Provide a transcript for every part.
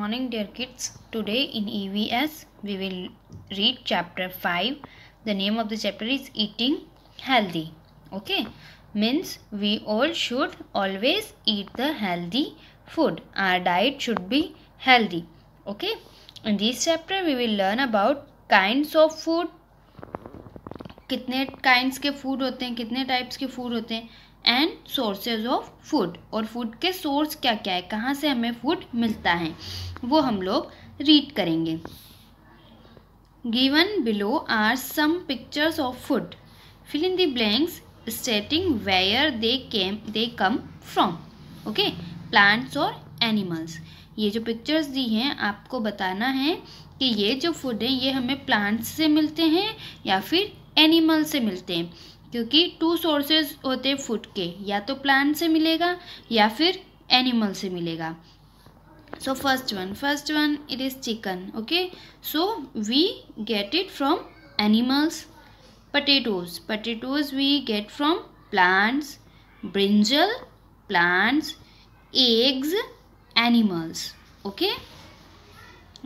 morning dear kids today in evs we will read chapter 5 the name of the chapter is eating healthy okay means we all should always eat the healthy food our diet should be healthy okay in this chapter we will learn about kinds of food कितने kinds के food होते हैं कितने types के food होते हैं and sources of food और food के सोर्स क्या क्या है कहाँ से हमें फूड मिलता है वो हम लोग रीड करेंगे given below are some pictures of food fill in the blanks stating where they came they come from okay plants और एनिमल्स ये जो पिक्चर्स दी हैं आपको बताना है कि ये जो फूड है ये हमें प्लांट्स से मिलते हैं या फिर एनिमल से मिलते हैं क्योंकि टू सोर्सेज होते हैं फूड के या तो प्लांट से मिलेगा या फिर एनिमल से मिलेगा so first one first one it is chicken okay so we get it from animals potatoes potatoes we get from plants brinjal plants eggs animals okay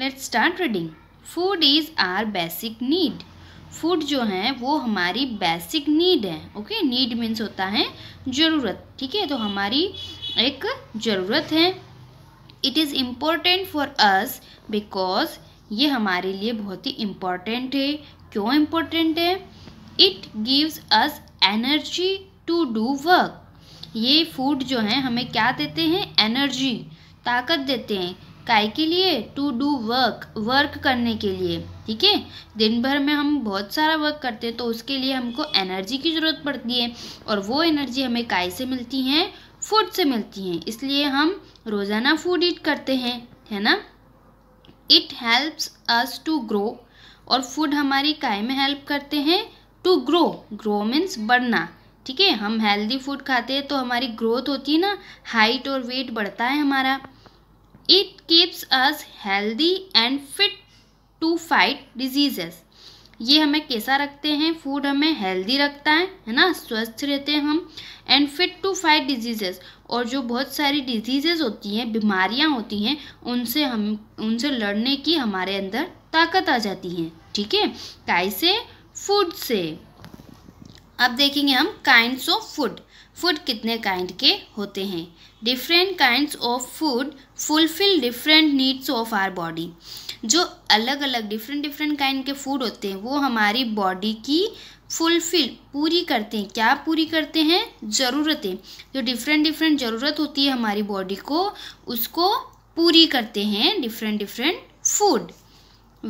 let's start reading food is our basic need food जो हैं वो हमारी basic need है okay need means होता है ज़रूरत ठीक है तो हमारी एक ज़रूरत है it is important for us because ये हमारे लिए बहुत ही इम्पोर्टेंट है क्यों इम्पोर्टेंट है it gives us energy to do work ये फूड जो है हमें क्या देते हैं एनर्जी ताकत देते हैं काय के लिए टू डू वर्क वर्क करने के लिए ठीक है दिन भर में हम बहुत सारा वर्क करते हैं तो उसके लिए हमको एनर्जी की ज़रूरत पड़ती है और वो एनर्जी हमें काय से मिलती हैं फूड से मिलती हैं इसलिए हम रोज़ाना फूड ईट करते हैं है ना it helps us to grow और फूड हमारी काय में हेल्प करते हैं टू ग्रो ग्रो मीन्स बढ़ना ठीक है हम हेल्दी फूड खाते हैं तो हमारी ग्रोथ होती है ना हाइट और वेट बढ़ता है हमारा it keeps us healthy and fit to fight diseases ये हमें कैसा रखते हैं फूड हमें हेल्दी रखता है है ना स्वस्थ रहते हैं हम and fit to fight diseases और जो बहुत सारी डिजीजेस होती हैं बीमारियां होती हैं उनसे हम उनसे लड़ने की हमारे अंदर ताकत आ जाती है ठीक है काय से फूड से अब देखेंगे हम काइंड्स ऑफ फूड फूड कितने काइंड के होते हैं different kinds of food fulfil different needs of our body जो अलग अलग डिफरेंट डिफरेंट काइंड के फूड होते हैं वो हमारी बॉडी की फुलफिल पूरी करते हैं क्या पूरी करते हैं ज़रूरतें जो डिफरेंट डिफरेंट ज़रूरत होती है हमारी बॉडी को उसको पूरी करते हैं different different food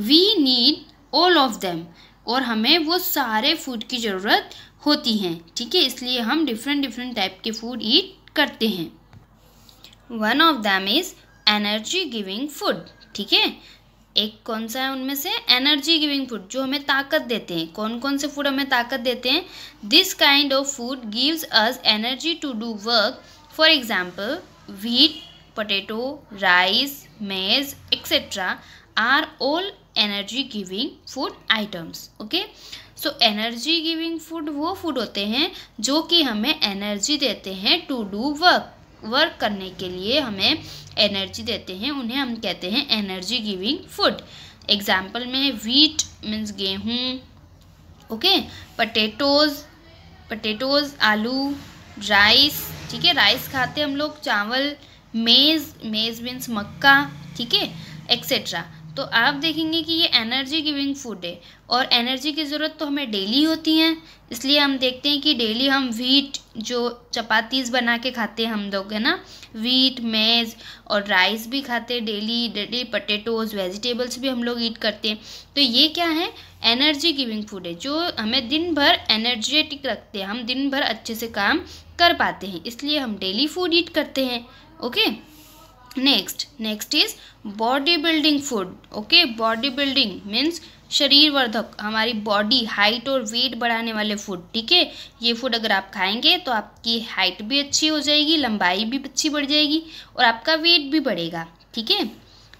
we need all of them और हमें वो सारे फूड की ज़रूरत होती हैं ठीक है इसलिए हम डिफरेंट डिफरेंट टाइप के फूड ईट करते हैं one of them is energy giving food ठीक है एक कौन सा है उनमें से एनर्जी गिविंग फूड जो हमें ताकत देते हैं कौन कौन से फूड हमें ताकत देते हैं this kind of food gives us energy to do work for example wheat potato rice maize etcetera are all energy giving food items okay so energy giving food वो फूड होते हैं जो कि हमें एनर्जी देते हैं टू डू वर्क वर्क करने के लिए हमें एनर्जी देते हैं उन्हें हम कहते हैं एनर्जी गिविंग फूड एग्जाम्पल में वीट मीन्स गेहूँ ओके पटेटोज़ पटेटोज़ आलू राइस ठीक है राइस खाते हम लोग चावल मेज़ मेज़ मीन्स मक्का ठीक है एक्सेट्रा तो आप देखेंगे कि ये एनर्जी गिविंग फूड है और एनर्जी की ज़रूरत तो हमें डेली होती है इसलिए हम देखते हैं कि डेली हम व्हीट जो चपातीज़ बना के खाते हैं हम लोग है ना व्हीट मेज और राइस भी खाते हैं डेली डेली पटेटोज वेजिटेबल्स भी हम लोग ईट करते हैं तो ये क्या है एनर्जी गिविंग फूड है जो हमें दिन भर एनर्जेटिक रखते हैं हम दिन भर अच्छे से काम कर पाते हैं इसलिए हम डेली फूड ईट करते हैं okay next next is body building food okay body building means शरीर वर्धक हमारी बॉडी हाइट और वेट बढ़ाने वाले फूड ठीक है ये फूड अगर आप खाएंगे तो आपकी हाइट भी अच्छी हो जाएगी लंबाई भी अच्छी बढ़ जाएगी और आपका वेट भी बढ़ेगा ठीक है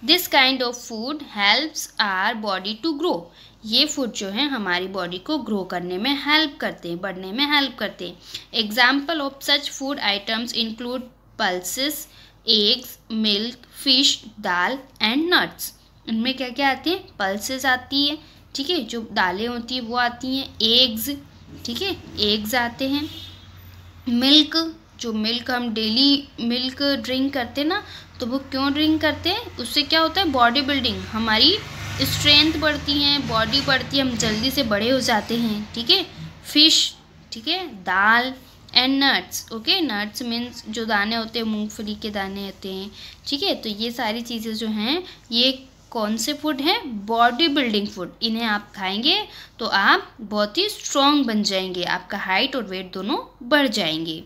this kind of food helps our body to grow ये फूड जो है हमारी बॉडी को ग्रो करने में हेल्प करते हैं बढ़ने में हेल्प करते हैं example of such food items include pulses eggs milk fish dal and nuts इनमें क्या क्या आते हैं पल्सेस आती है ठीक है जो दालें होती हैं वो आती हैं एग्स ठीक है एग्स आते हैं मिल्क जो मिल्क हम डेली मिल्क ड्रिंक करते हैं ना तो वो क्यों ड्रिंक करते हैं उससे क्या होता है बॉडी बिल्डिंग हमारी स्ट्रेंथ बढ़ती है बॉडी बढ़ती है हम जल्दी से बड़े हो जाते हैं ठीक है फिश ठीक है dal and nuts okay nuts means जो दाने होते हैं मूंगफली के दाने होते हैं ठीक है तो ये सारी चीज़ें जो हैं ये कौन से फूड हैं बॉडी बिल्डिंग फूड इन्हें आप खाएंगे तो आप बहुत ही स्ट्रांग बन जाएंगे आपका हाइट और वेट दोनों बढ़ जाएंगे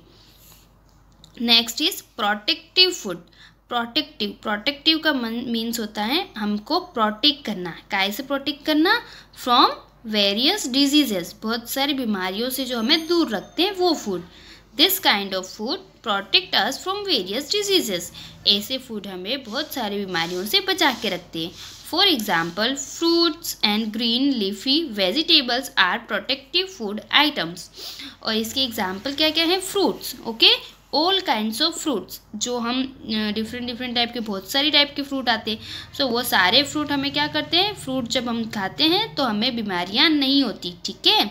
next is protective food protective protective का मन मीन्स होता है हमको प्रोटेक्ट करना कैसे प्रोटेक्ट करना फ्रॉम वेरियस डिजीजेस बहुत सारी बीमारियों से जो हमें दूर रखते हैं वो food this kind of food protect us from various diseases ऐसे फूड हमें बहुत सारी बीमारियों से बचा के रखते हैं for example fruits and green leafy vegetables are protective food items और इसके एग्जाम्पल क्या क्या हैं fruits okay all kind of fruits जो हम डिफरेंट डिफरेंट टाइप के बहुत सारी टाइप के फ्रूट आते हैं सो so, वो सारे फ्रूट हमें क्या करते हैं फ्रूट जब हम खाते हैं तो हमें बीमारियां नहीं होती ठीक है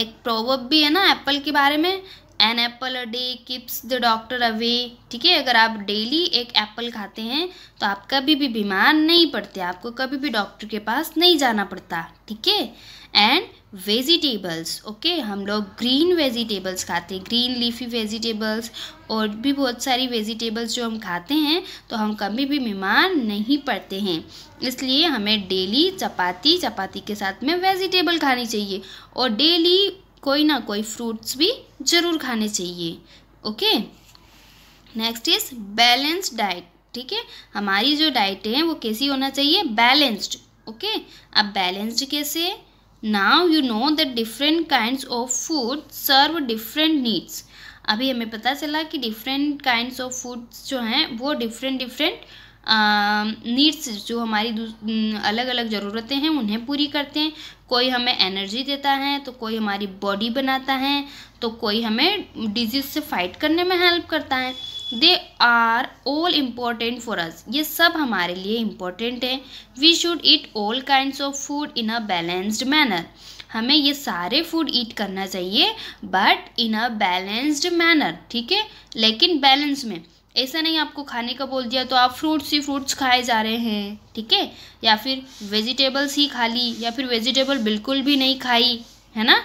एक प्रोवर्ब भी है ना एप्पल के बारे में an apple a day keeps the doctor away ठीक है अगर आप डेली एक एप्पल खाते हैं तो आप कभी भी बीमार नहीं पड़ते आपको कभी भी डॉक्टर के पास नहीं जाना पड़ता ठीक है एंड वेजिटेबल्स ओके हम लोग ग्रीन वेजिटेबल्स खाते हैं ग्रीन लीफी वेजिटेबल्स और भी बहुत सारी वेजिटेबल्स जो हम खाते हैं तो हम कभी भी बीमार नहीं पड़ते हैं इसलिए हमें डेली चपाती चपाती के साथ में वेजिटेबल खानी चाहिए और डेली कोई ना कोई फ्रूट्स भी ज़रूर खाने चाहिए okay next is balanced diet ठीक है हमारी जो डाइट है वो कैसी होना चाहिए बैलेंस्ड ओके अब बैलेंस्ड कैसे now now you know the different kind of food serve different needs अभी हमें पता चला कि डिफरेंट काइंड्स ऑफ फूड्स जो हैं वो डिफरेंट डिफरेंट नीड्स जो हमारी अलग अलग ज़रूरतें हैं उन्हें पूरी करते हैं कोई हमें एनर्जी देता है तो कोई हमारी बॉडी बनाता है तो कोई हमें डिजीज़ से फाइट करने में हेल्प करता है they are all important for us ये सब हमारे लिए इम्पॉर्टेंट है we should eat all kind of food in a balanced manner हमें ये सारे फूड ईट करना चाहिए but in a balanced manner ठीक है लेकिन बैलेंस में ऐसा नहीं आपको खाने का बोल दिया तो आप फ्रूट्स ही फ्रूट्स खाए जा रहे हैं ठीक है या फिर वेजिटेबल्स ही खा ली या फिर वेजिटेबल बिल्कुल भी नहीं खाई है ना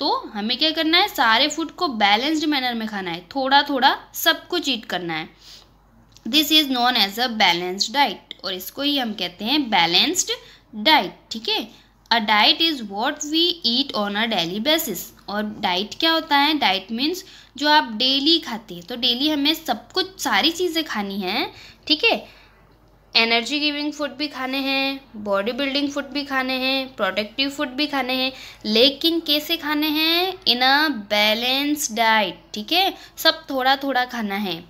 तो हमें क्या करना है सारे फूड को बैलेंस्ड मैनर में खाना है थोड़ा थोड़ा सब कुछ ईट करना है this is known as a balanced diet और इसको ही हम कहते हैं बैलेंस्ड डाइट ठीक है a diet is what we eat on a daily basis और डाइट क्या होता है डाइट मीन्स जो आप डेली खाते हैं तो डेली हमें सब कुछ सारी चीज़ें खानी हैं ठीक है एनर्जी गिविंग फूड भी खाने हैं बॉडी बिल्डिंग फूड भी खाने हैं प्रोडक्टिव फूड भी खाने हैं लेकिन कैसे खाने हैं इन अ बैलेंस डाइट ठीक है सब थोड़ा थोड़ा खाना है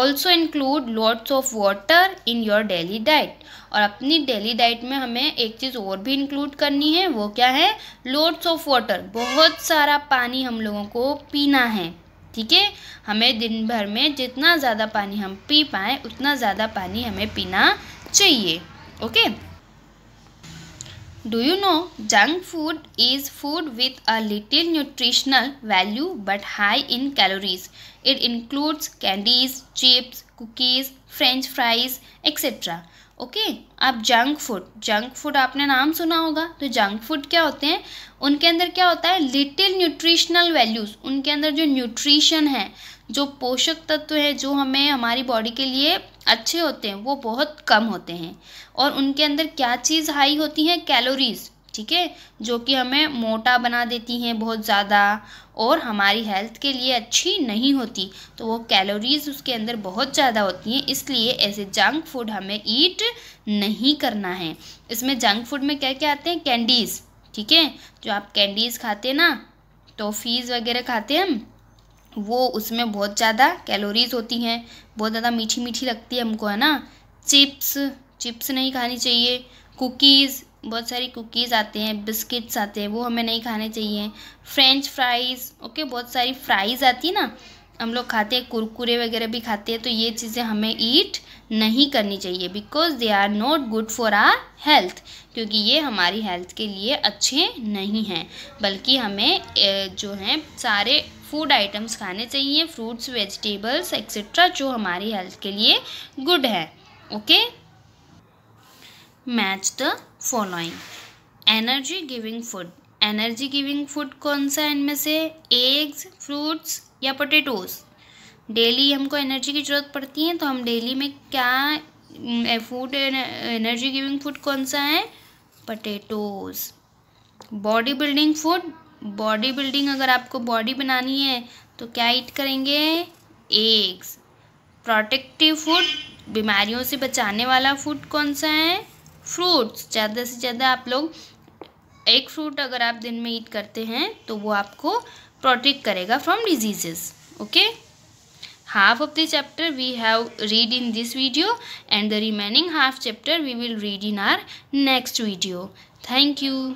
also include lots of water in your daily diet और अपनी डेली डाइट में हमें एक चीज़ और भी इंक्लूड करनी है वो क्या है लॉट्स ऑफ वाटर बहुत सारा पानी हम लोगों को पीना है ठीक है हमें दिन भर में जितना ज़्यादा पानी हम पी पाएँ उतना ज़्यादा पानी हमें पीना चाहिए okay okay? Do you know junk food is food with a little nutritional value but high in calories. It includes candies, chips, cookies, french fries etc. Okay okay, अब जंक फूड जंक फूड आपने नाम सुना होगा तो junk food क्या होते हैं उनके अंदर क्या होता है लिटिल न्यूट्रिशनल वैल्यूज़ उनके अंदर जो न्यूट्रिशन है जो पोषक तत्व है जो हमें हमारी बॉडी के लिए अच्छे होते हैं वो बहुत कम होते हैं और उनके अंदर क्या चीज़ हाई होती हैं कैलोरीज़ ठीक है जो कि हमें मोटा बना देती हैं बहुत ज़्यादा और हमारी हेल्थ के लिए अच्छी नहीं होती तो वो कैलोरीज़ उसके अंदर बहुत ज़्यादा होती हैं इसलिए ऐसे जंक फूड हमें ईट नहीं करना है इसमें जंक फूड में क्या क्या आते हैं कैंडीज़ ठीक है जो आप कैंडीज़ खाते हैं ना टॉफ़ीज़ वगैरह खाते हैं हम वो उसमें बहुत ज़्यादा कैलोरीज़ होती हैं बहुत ज़्यादा मीठी मीठी लगती है हमको है ना चिप्स चिप्स नहीं खानी चाहिए कुकीज़ बहुत सारी कुकीज़ आते हैं बिस्किट्स आते हैं वो हमें नहीं खाने चाहिए फ्रेंच फ्राइज़ ओके बहुत सारी फ्राइज़ आती है ना हम लोग खाते हैं कुरकुरे वगैरह भी खाते हैं तो ये चीज़ें हमें ईट नहीं करनी चाहिए because they are not good for our health क्योंकि ये हमारी हेल्थ के लिए अच्छे नहीं हैं बल्कि हमें जो हैं सारे फूड आइटम्स खाने चाहिए फ्रूट्स वेजिटेबल्स एक्सेट्रा जो हमारी हेल्थ के लिए गुड है okay match the following energy giving food energy giving food कौन सा है इनमें से एग्स फ्रूट्स या पोटेटोज डेली हमको एनर्जी की ज़रूरत पड़ती है तो हम डेली में क्या फूड एनर्जी गिविंग फूड कौन सा है potatoes body building food body building अगर आपको बॉडी बनानी है तो क्या ईट करेंगे एग्स प्रोटेक्टिव फूड बीमारियों से बचाने वाला फूड कौन सा है फ्रूट्स ज़्यादा से ज़्यादा आप लोग एग फ्रूट अगर आप दिन में ईट करते हैं तो वो आपको प्रोटेक्ट करेगा from diseases okay half of the chapter we have read in this video and the remaining half chapter we will read in our next video thank you